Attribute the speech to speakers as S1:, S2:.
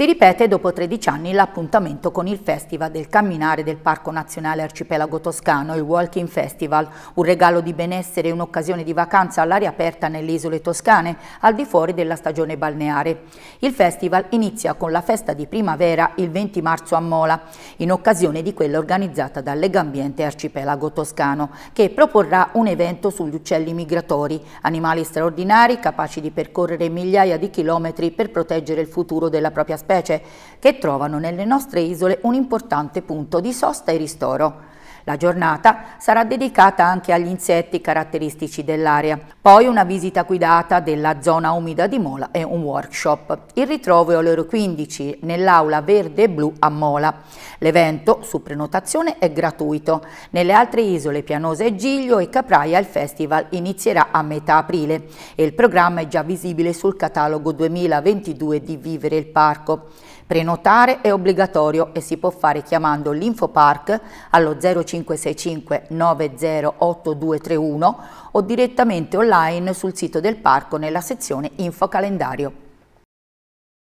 S1: Si ripete dopo 13 anni l'appuntamento con il Festival del Camminare del Parco Nazionale Arcipelago Toscano, il Walking Festival, un regalo di benessere e un'occasione di vacanza all'aria aperta nelle isole toscane, al di fuori della stagione balneare. Il festival inizia con la festa di primavera il 20 marzo a Mola, in occasione di quella organizzata dal Legambiente Arcipelago Toscano, che proporrà un evento sugli uccelli migratori, animali straordinari capaci di percorrere migliaia di chilometri per proteggere il futuro della propria spazio specie, che trovano nelle nostre isole un importante punto di sosta e ristoro. La giornata sarà dedicata anche agli insetti caratteristici dell'area, poi una visita guidata della zona umida di Mola e un workshop. Il ritrovo è alle ore 15 nell'aula verde e blu a Mola. L'evento, su prenotazione, è gratuito. Nelle altre isole, Pianosa e Giglio e Capraia, il festival inizierà a metà aprile e il programma è già visibile sul catalogo 2022 di Vivere il Parco. Prenotare è obbligatorio e si può fare chiamando l'Infopark allo 0565 908231 o direttamente online sul sito del parco nella sezione Infocalendario.